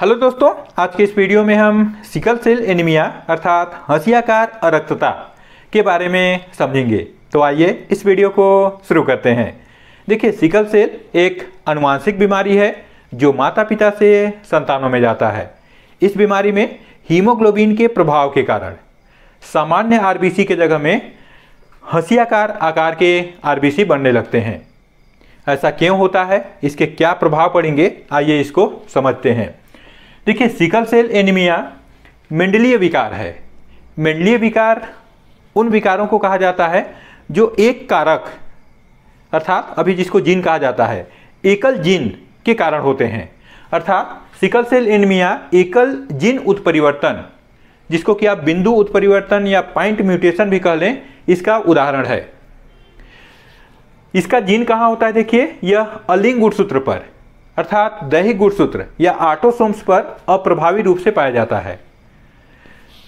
hello दोस्तों आज के इस वीडियो में हम सिकल सेल एनीमिया अर्थात हंसियाकार अरक्तता के बारे में समझेंगे तो आइए इस वीडियो को शुरू करते हैं देखिए सिकल सेल एक अनुवांशिक बीमारी है जो माता पिता से संतानों में जाता है इस बीमारी में हीमोग्लोबिन के प्रभाव के कारण सामान्य आरबीसी के जगह में हसियाकार आकार के आर बनने लगते हैं ऐसा क्यों होता है इसके क्या प्रभाव पड़ेंगे आइए इसको समझते हैं देखिए सिकल सेल एनीमिया मेंडलीय विकार है मेंडलीय विकार उन विकारों को कहा जाता है जो एक कारक अर्थात अभी जिसको जीन कहा जाता है एकल जीन के कारण होते हैं अर्थात सिकल सेल एनीमिया एकल जीन उत्परिवर्तन जिसको कि आप बिंदु उत्परिवर्तन या पॉइंट म्यूटेशन भी कह लें इसका उदाहरण है इसका जीन कहाँ होता है देखिए यह अलिंग गुटसूत्र पर अर्थात दैहिक गुणसूत्र या आटोसोम्स पर अप्रभावी रूप से पाया जाता है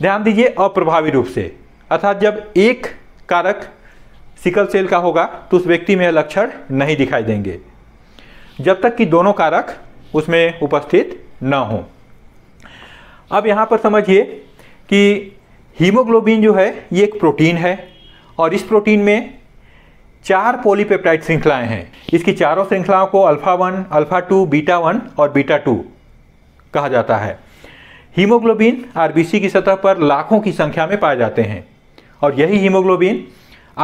ध्यान दीजिए अप्रभावी रूप से अर्थात जब एक कारक सिकल सेल का होगा तो उस व्यक्ति में लक्षण नहीं दिखाई देंगे जब तक कि दोनों कारक उसमें उपस्थित न हो अब यहाँ पर समझिए कि हीमोग्लोबिन जो है ये एक प्रोटीन है और इस प्रोटीन में चार पॉलीपेप्टाइड श्रृंखलाएं हैं इसकी चारों श्रृंखलाओं को alpha one alpha two beta one और बीटा टू कहा जाता है हीमोग्लोबिन आरबीसी की सतह पर लाखों की संख्या में पाए जाते हैं और यही हीमोग्लोबिन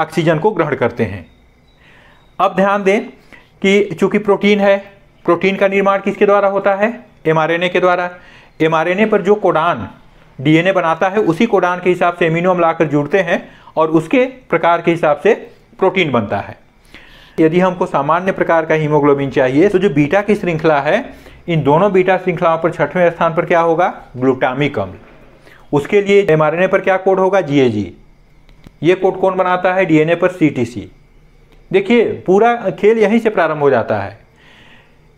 ऑक्सीजन को ग्रहण करते हैं अब ध्यान दें कि चूंकि प्रोटीन है प्रोटीन का निर्माण किसके द्वारा होता है एमआरएनए के द्वारा एमआरएनए पर जो कोडान डीएनए बनाता है उसी कोडान के हिसाब से एमिनो अम्ल आकर जुड़ते हैं और उसके प्रकार के हिसाब से प्रोटीन बनता है यदि हमको सामान्य प्रकार का हीमोग्लोबिन चाहिए तो जो बीटा की श्रृंखला है इन दोनों बीटा श्रृंखलाओं पर छठवें स्थान पर क्या होगा ग्लूटामिक अम्ल उसके लिए एम पर क्या कोड होगा जी ये कोड कौन बनाता है डीएनए पर सी देखिए पूरा खेल यहीं से प्रारंभ हो जाता है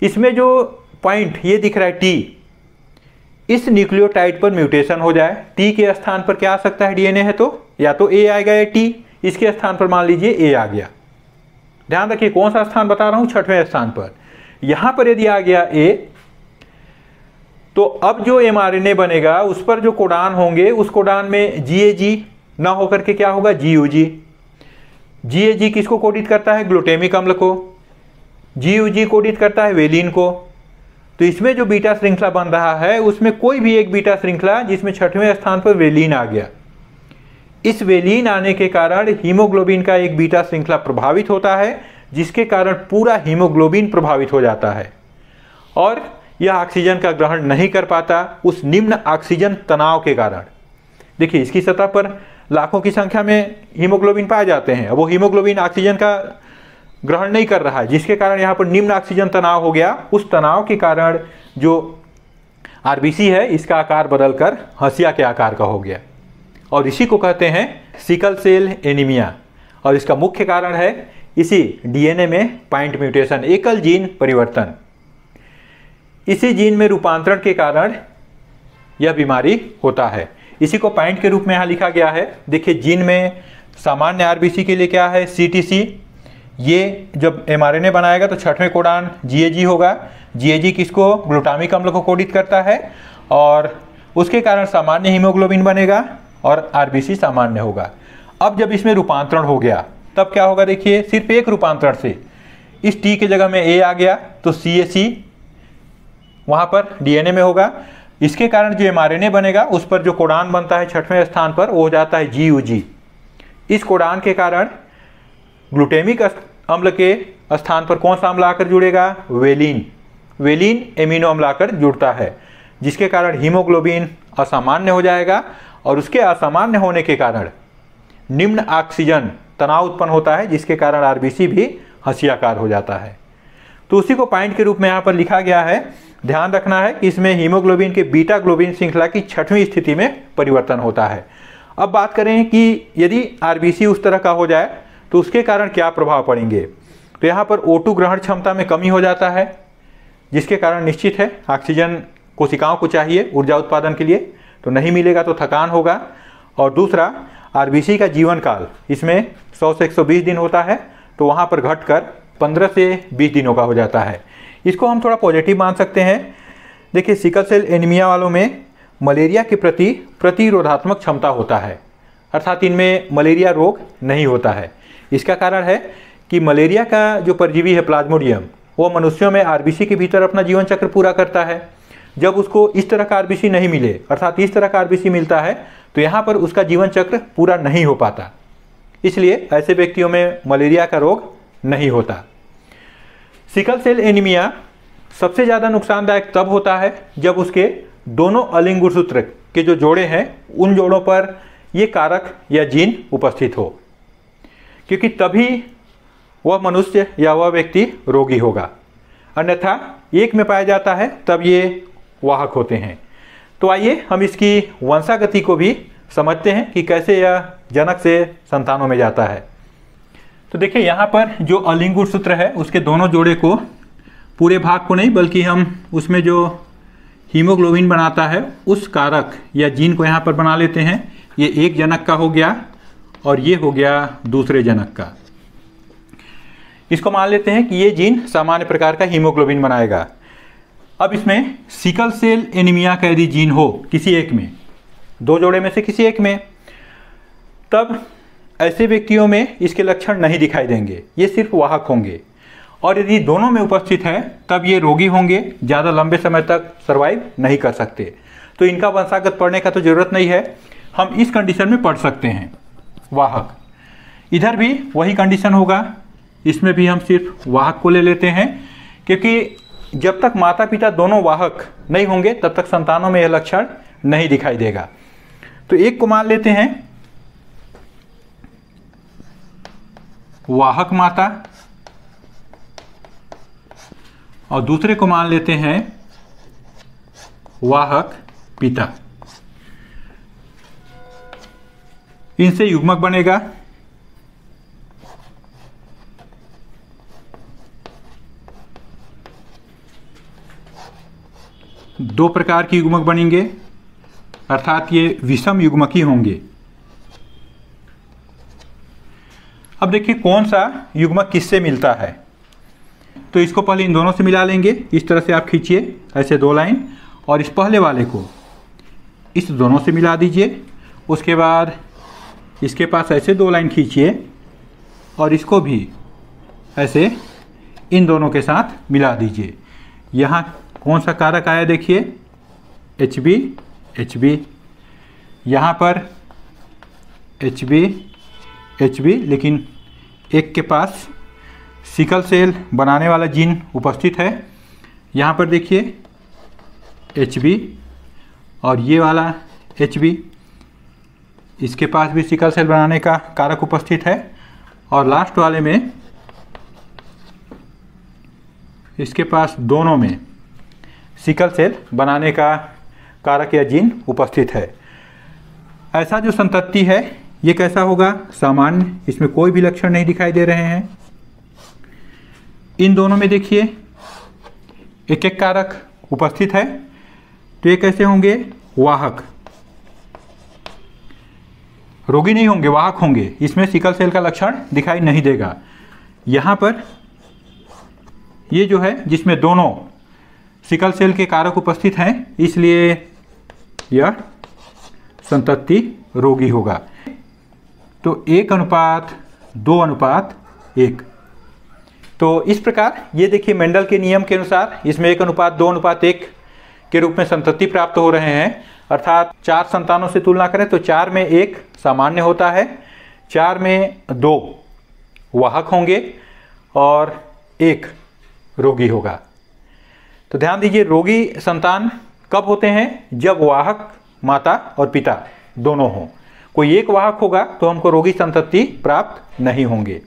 इसमें जो पॉइंट ये दिख रहा है टी इस न्यूक्लियोटाइड पर म्यूटेशन हो जाए टी के स्थान पर क्या आ सकता है डीएनए है तो या तो ए आएगा या टी इसके स्थान पर मान लीजिए ए आ गया ध्यान रखिए कौन सा स्थान बता रहा हूं छठवें स्थान पर यहां पर यदि आ गया ए तो अब जो एम बनेगा उस पर जो कोडान होंगे उस कोडान में जी ए जी ना होकर के क्या होगा जी यू जी जी ए जी किसको कोडित करता है ग्लूटेमिक अम्ल को जी यू जी कोडित करता है वेलिन को तो इसमें जो बीटा श्रृंखला बन रहा है उसमें कोई भी एक बीटा श्रृंखला जिसमें छठवें स्थान पर वेलिन आ गया इस वेलिन आने के कारण हीमोग्लोबिन का एक बीटा श्रृंखला प्रभावित होता है जिसके कारण पूरा हीमोग्लोबिन प्रभावित हो जाता है और यह ऑक्सीजन का ग्रहण नहीं कर पाता उस निम्न ऑक्सीजन तनाव के कारण देखिए इसकी सतह पर लाखों की संख्या में हीमोग्लोबिन पाए जाते हैं वो हीमोग्लोबिन ऑक्सीजन का ग्रहण नहीं कर रहा है जिसके कारण यहाँ पर निम्न ऑक्सीजन तनाव हो गया उस तनाव के कारण जो आरबीसी है इसका आकार बदलकर हसिया के आकार का हो गया और इसी को कहते हैं सिकल सेल एनीमिया और इसका मुख्य कारण है इसी डीएनए में पाइंट म्यूटेशन एकल जीन परिवर्तन इसी जीन में रूपांतरण के कारण यह बीमारी होता है इसी को पाइंट के रूप में यहाँ लिखा गया है देखिए जीन में सामान्य आरबीसी के लिए क्या है सीटीसी ये जब एमआरएनए बनाएगा तो छठवें कोडान जीएजी होगा जीएजी किसको ग्लूटामिक अम्ल को कोडित करता है और उसके कारण सामान्य हीमोग्लोबिन बनेगा और आर सामान्य होगा अब जब इसमें रूपांतरण हो गया तब क्या होगा देखिए सिर्फ एक रूपांतरण से इस टी के जगह में ए आ गया तो सी ए सी वहां पर डीएनए में होगा इसके कारण जो एमआरएनए बनेगा उस पर जो कोडान बनता है छठवें स्थान पर वो हो जाता है जी यू जी इस कोडान के कारण ग्लूटेमिक अम्ल के स्थान पर कौन सा अम्ल आकर जुड़ेगा वेलिन वेलिन एमिनो अम्ल आकर जुड़ता है जिसके कारण हीमोग्लोबिन असामान्य हो जाएगा और उसके असामान्य होने के कारण निम्न ऑक्सीजन तनाव उत्पन्न होता है जिसके कारण आरबीसी भी हसियाकार हो जाता है तो उसी को पॉइंट के रूप में यहाँ पर लिखा गया है ध्यान रखना है कि इसमें हीमोग्लोबिन के बीटा ग्लोबिन श्रृंखला की छठवीं स्थिति में परिवर्तन होता है अब बात करें कि यदि आरबीसी उस तरह का हो जाए तो उसके कारण क्या प्रभाव पड़ेंगे तो यहाँ पर ओ ग्रहण क्षमता में कमी हो जाता है जिसके कारण निश्चित है ऑक्सीजन कोशिकाओं को चाहिए ऊर्जा उत्पादन के लिए तो नहीं मिलेगा तो थकान होगा और दूसरा आरबीसी का जीवन काल इसमें 100 से 120 दिन होता है तो वहाँ पर घटकर 15 से 20 दिनों का हो जाता है इसको हम थोड़ा पॉजिटिव मान सकते हैं देखिए सिकल सेल एनीमिया वालों में मलेरिया के प्रति प्रतिरोधात्मक क्षमता होता है अर्थात इनमें मलेरिया रोग नहीं होता है इसका कारण है कि मलेरिया का जो परजीवी है प्लाज्मोडियम वो मनुष्यों में आरबीसी के भीतर अपना जीवन चक्र पूरा करता है जब उसको इस तरह का आरबीसी नहीं मिले अर्थात इस तरह का आरबीसी मिलता है तो यहाँ पर उसका जीवन चक्र पूरा नहीं हो पाता इसलिए ऐसे व्यक्तियों में मलेरिया का रोग नहीं होता सिकल सेल एनीमिया सबसे ज़्यादा नुकसानदायक तब होता है जब उसके दोनों अलिंग सूत्र के जो जोड़े हैं उन जोड़ों पर ये कारक या जीन उपस्थित हो क्योंकि तभी वह मनुष्य या वह व्यक्ति रोगी होगा अन्यथा एक में पाया जाता है तब ये वाहक होते हैं तो आइए हम इसकी वंशागति को भी समझते हैं कि कैसे यह जनक से संतानों में जाता है तो देखिए यहाँ पर जो अलिंगुर सूत्र है उसके दोनों जोड़े को पूरे भाग को नहीं बल्कि हम उसमें जो हीमोग्लोबिन बनाता है उस कारक या जीन को यहाँ पर बना लेते हैं ये एक जनक का हो गया और ये हो गया दूसरे जनक का इसको मान लेते हैं कि ये जीन सामान्य प्रकार का हीमोग्लोबिन बनाएगा अब इसमें सिकल सेल एनीमिया का यदि जीन हो किसी एक में दो जोड़े में से किसी एक में तब ऐसे व्यक्तियों में इसके लक्षण नहीं दिखाई देंगे ये सिर्फ वाहक होंगे और यदि दोनों में उपस्थित हैं तब ये रोगी होंगे ज़्यादा लंबे समय तक सर्वाइव नहीं कर सकते तो इनका वंशागत पढ़ने का तो ज़रूरत नहीं है हम इस कंडीशन में पढ़ सकते हैं वाहक इधर भी वही कंडीशन होगा इसमें भी हम सिर्फ वाहक को ले लेते हैं क्योंकि जब तक माता पिता दोनों वाहक नहीं होंगे तब तक संतानों में यह लक्षण नहीं दिखाई देगा तो एक को मान लेते हैं वाहक माता और दूसरे को मान लेते हैं वाहक पिता इनसे युग्मक बनेगा दो प्रकार के युग्मक बनेंगे अर्थात ये विषम ही होंगे अब देखिए कौन सा युग्मक किससे मिलता है तो इसको पहले इन दोनों से मिला लेंगे इस तरह से आप खींचिए ऐसे दो लाइन और इस पहले वाले को इस दोनों से मिला दीजिए उसके बाद इसके पास ऐसे दो लाइन खींचिए और इसको भी ऐसे इन दोनों के साथ मिला दीजिए यहाँ कौन सा कारक आया देखिए एच बी एच बी यहाँ पर एच बी एच बी लेकिन एक के पास सिकल सेल बनाने वाला जीन उपस्थित है यहाँ पर देखिए एच बी और ये वाला एच बी इसके पास भी सिकल सेल बनाने का कारक उपस्थित है और लास्ट वाले में इसके पास दोनों में सिकल सेल बनाने का कारक या जीन उपस्थित है ऐसा जो संतति है ये कैसा होगा सामान्य इसमें कोई भी लक्षण नहीं दिखाई दे रहे हैं इन दोनों में देखिए एक एक कारक उपस्थित है तो ये कैसे होंगे वाहक रोगी नहीं होंगे वाहक होंगे इसमें सिकल सेल का लक्षण दिखाई नहीं देगा यहां पर ये जो है जिसमें दोनों सिकल सेल के कारक उपस्थित हैं इसलिए यह संतति रोगी होगा तो एक अनुपात दो अनुपात एक तो इस प्रकार ये देखिए मेंडल के नियम के अनुसार इसमें एक अनुपात दो अनुपात एक के रूप में संतति प्राप्त हो रहे हैं अर्थात चार संतानों से तुलना करें तो चार में एक सामान्य होता है चार में दो वाहक होंगे और एक रोगी होगा तो ध्यान दीजिए रोगी संतान कब होते हैं जब वाहक माता और पिता दोनों हों कोई एक वाहक होगा तो हमको रोगी संतति प्राप्त नहीं होंगे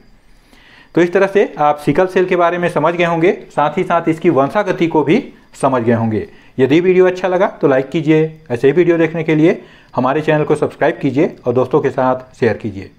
तो इस तरह से आप सिकल सेल के बारे में समझ गए होंगे साथ ही साथ इसकी वंशागति को भी समझ गए होंगे यदि वीडियो अच्छा लगा तो लाइक कीजिए ऐसे ही वीडियो देखने के लिए हमारे चैनल को सब्सक्राइब कीजिए और दोस्तों के साथ शेयर कीजिए